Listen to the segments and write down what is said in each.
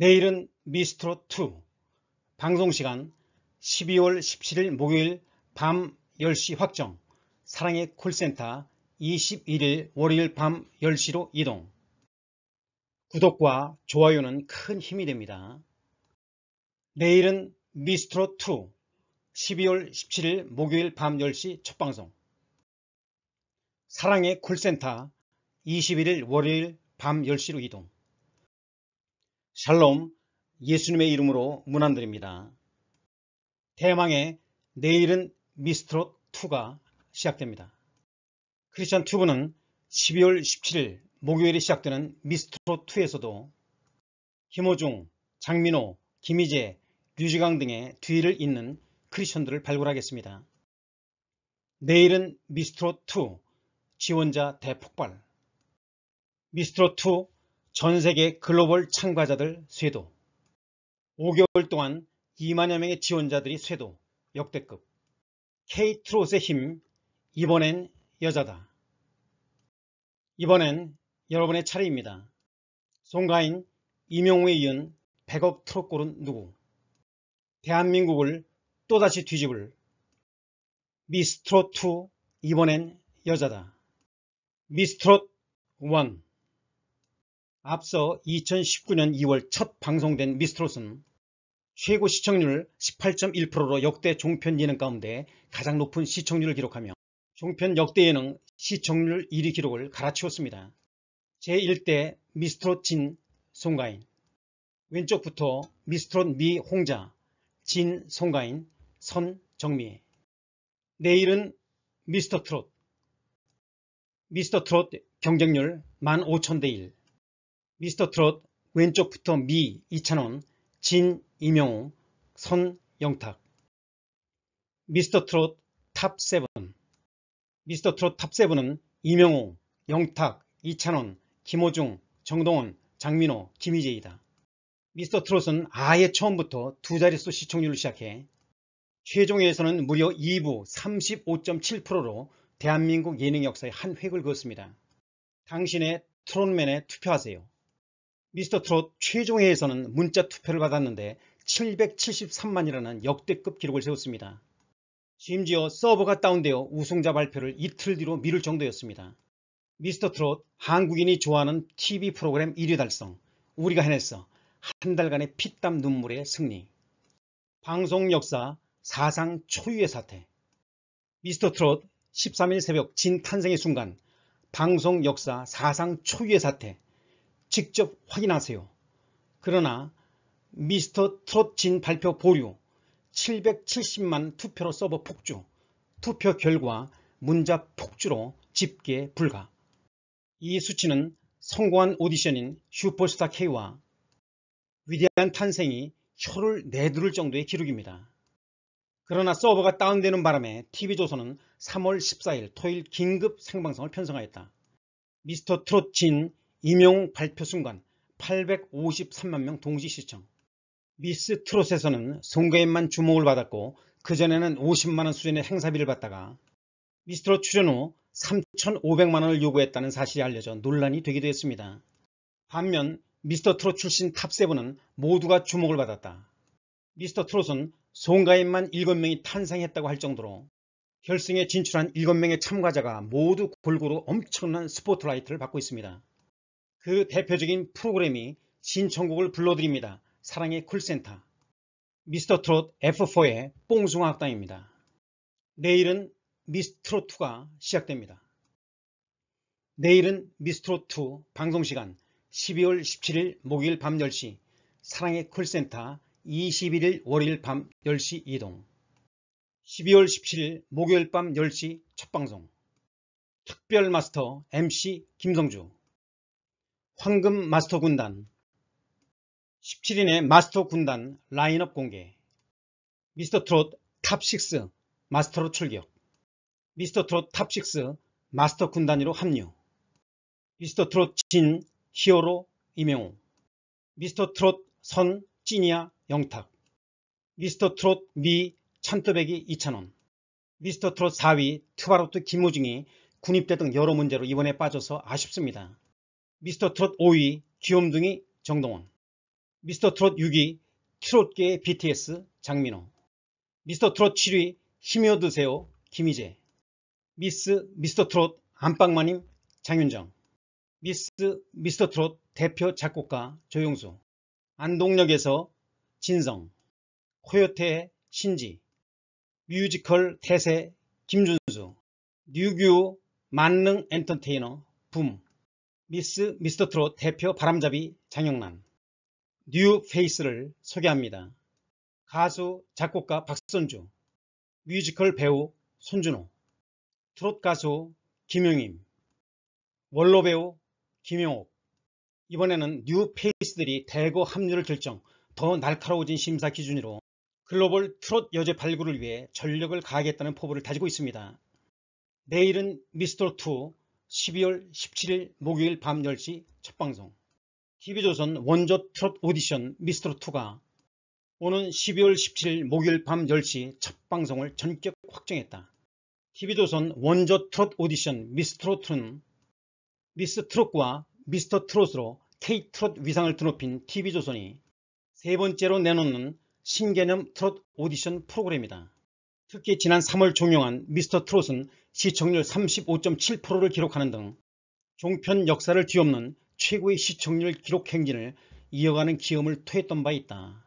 내일은 미스트롯2 방송시간 12월 17일 목요일 밤 10시 확정 사랑의 콜센터 21일 월요일 밤 10시로 이동 구독과 좋아요는 큰 힘이 됩니다. 내일은 미스트롯2 12월 17일 목요일 밤 10시 첫 방송 사랑의 콜센터 21일 월요일 밤 10시로 이동 샬롬 예수님의 이름으로 문안드립니다. 대망의 내일은 미스트롯 2가 시작됩니다. 크리스천 2부는 12월 17일 목요일에 시작되는 미스트롯 2에서도 김호중, 장민호, 김희재, 류지강 등의 뒤를 잇는 크리스천들을 발굴하겠습니다. 내일은 미스트롯 2 지원자 대폭발 미스트롯 2전 세계 글로벌 참가자들 쇄도 5개월 동안 2만여 명의 지원자들이 쇄도 역대급 케이 트롯의 힘 이번엔 여자다 이번엔 여러분의 차례입니다 송가인 이명우에 이은 백업 트롯골은 누구 대한민국을 또다시 뒤집을 미스트롯 2 이번엔 여자다 미스트롯 1 앞서 2019년 2월 첫 방송된 미스트롯은 최고 시청률 18.1%로 역대 종편 예능 가운데 가장 높은 시청률을 기록하며 종편 역대 예능 시청률 1위 기록을 갈아치웠습니다. 제1대 미스트롯 진 송가인 왼쪽부터 미스트롯 미 홍자 진 송가인 선 정미 내일은 미스터 트롯 미스터 트롯 경쟁률 15,000대 1 미스터 트롯 왼쪽부터 미 이찬원 진 이명우 선 영탁 미스터 트롯 탑 세븐 미스터 트롯 탑 세븐은 이명우 영탁 이찬원 김호중 정동원 장민호 김희재이다. 미스터 트롯은 아예 처음부터 두 자릿수 시청률을 시작해 최종회에서는 무려 2부 35.7%로 대한민국 예능 역사의 한 획을 그었습니다. 당신의 트롯맨에 투표하세요. 미스터 트롯 최종회에서는 문자 투표를 받았는데 773만이라는 역대급 기록을 세웠습니다. 심지어 서버가 다운되어 우승자 발표를 이틀 뒤로 미룰 정도였습니다. 미스터 트롯 한국인이 좋아하는 TV 프로그램 1위 달성 우리가 해냈어 한 달간의 피땀 눈물의 승리 방송 역사 사상 초유의 사태 미스터 트롯 13일 새벽 진 탄생의 순간 방송 역사 사상 초유의 사태 직접 확인하세요. 그러나 미스터 트롯진 발표 보류 770만 투표로 서버 폭주 투표 결과 문자 폭주로 집계 불가 이 수치는 성공한 오디션인 슈퍼스타 K와 위대한 탄생이 혀를 내두를 정도의 기록입니다. 그러나 서버가 다운되는 바람에 TV조선은 3월 14일 토요일 긴급 생방송을 편성하였다. 미스터 트롯 진 임용 발표 순간 853만 명 동시 시청 미스 트롯에서는 송가인만 주목을 받았고 그전에는 50만원 수준의 행사비를 받다가 미스트롯 출연 후 3,500만원을 요구했다는 사실이 알려져 논란이 되기도 했습니다. 반면 미스터 트롯 출신 탑세븐은 모두가 주목을 받았다. 미스터 트롯은 송가인만 7명이 탄생했다고 할 정도로 결승에 진출한 7명의 참가자가 모두 골고루 엄청난 스포트라이트를 받고 있습니다. 그 대표적인 프로그램이 진천국을 불러드립니다. 사랑의 콜센터 미스터 트롯 F4의 뽕숭아 학당입니다. 내일은 미스트로2가 시작됩니다. 내일은 미스트로2 방송시간 12월 17일 목요일 밤 10시 사랑의 콜센터 21일 월요일 밤 10시 이동 12월 17일 목요일 밤 10시 첫 방송 특별 마스터 MC 김성주 황금 마스터 군단 17인의 마스터 군단 라인업 공개 미스터 트롯 탑6 마스터로 출격 미스터 트롯 탑6 마스터 군단으로 합류 미스터 트롯 진 히어로 임영웅 미스터 트롯 선찐니아 영탁 미스터 트롯 미 찬또배기 이찬원 미스터 트롯 4위 트바로트 김우중이 군입대 등 여러 문제로 이번에 빠져서 아쉽습니다. 미스터 트롯 5위 귀염둥이 정동원 미스터 트롯 6위 트롯계의 BTS 장민호 미스터 트롯 7위 힘이어드세요 김희재 미스 미스터 트롯 안방마님 장윤정 미스 미스터 트롯 대표 작곡가 조용수 안동역에서 진성 코요태 신지 뮤지컬 태세 김준수 뉴규 만능 엔터테이너 붐 미스 미스터 트롯 대표 바람잡이 장영란 뉴 페이스를 소개합니다. 가수 작곡가 박선주 뮤지컬 배우 손준호 트롯 가수 김용임 원로 배우 김용옥 이번에는 뉴 페이스들이 대거 합류를 결정 더 날카로워진 심사 기준으로 글로벌 트롯 여제 발굴을 위해 전력을 가하겠다는 포부를 다지고 있습니다. 내일은 미스터 트2 12월 17일 목요일 밤 10시 첫 방송 TV조선 원조 트롯 오디션 미스트롯2가 오는 12월 17일 목요일 밤 10시 첫 방송을 전격 확정했다. TV조선 원조 트롯 오디션 미스트롯은 미스트롯과 미스터트롯으로 K트롯 위상을 드높인 TV조선이 세 번째로 내놓는 신개념 트롯 오디션 프로그램이다. 특히 지난 3월 종영한 미스터트롯은 시청률 35.7%를 기록하는 등 종편 역사를 뒤엎는 최고의 시청률 기록 행진을 이어가는 기염을 토했던 바 있다.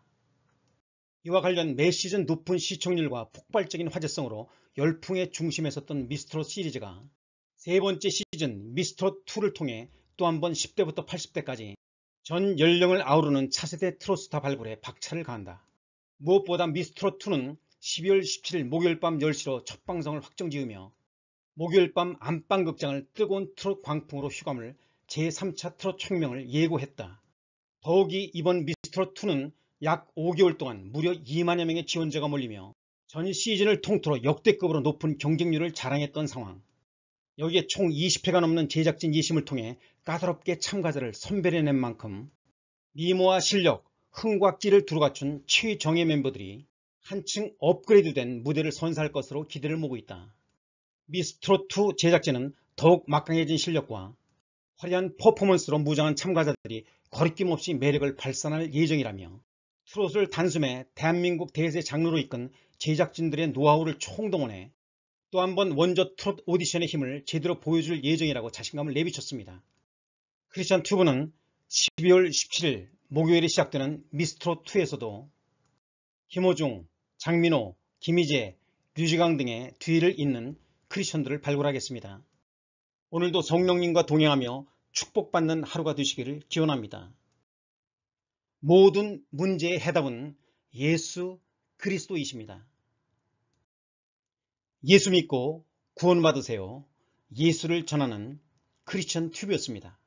이와 관련 매 시즌 높은 시청률과 폭발적인 화제성으로 열풍의 중심에 섰던 미스트롯 시리즈가 세 번째 시즌 미스트롯2를 통해 또 한 번 10대부터 80대까지 전 연령을 아우르는 차세대 트로스타 발굴에 박차를 가한다. 무엇보다 미스트롯2는 12월 17일 목요일 밤 10시로 첫 방송을 확정지으며 목요일 밤 안방극장을 뜨거운 트롯 광풍으로 휴감을 제3차 트롯 혁명을 예고했다. 더욱이 이번 미스트롯2는 약 5개월 동안 무려 2만여 명의 지원자가 몰리며 전 시즌을 통틀어 역대급으로 높은 경쟁률을 자랑했던 상황. 여기에 총 20회가 넘는 제작진 예심을 통해 까다롭게 참가자를 선별해낸 만큼 미모와 실력, 흥과 끼를 두루 갖춘 최정예 멤버들이 한층 업그레이드된 무대를 선사할 것으로 기대를 모고 있다. 미스트롯2 제작진은 더욱 막강해진 실력과 화려한 퍼포먼스로 무장한 참가자들이 거리낌 없이 매력을 발산할 예정이라며 트롯을 단숨에 대한민국 대세 장르로 이끈 제작진들의 노하우를 총동원해 또 한 번 원조 트롯 오디션의 힘을 제대로 보여줄 예정이라고 자신감을 내비쳤습니다. 크리스천 튜브는 12월 17일 목요일에 시작되는 미스트롯2에서도 김호중, 장민호, 김희재, 류지강 등의 뒤를 잇는 크리스천들을 발굴하겠습니다. 오늘도 성령님과 동행하며 축복받는 하루가 되시기를 기원합니다. 모든 문제의 해답은 예수 그리스도이십니다. 예수 믿고 구원받으세요. 예수를 전하는 크리스천 튜브였습니다.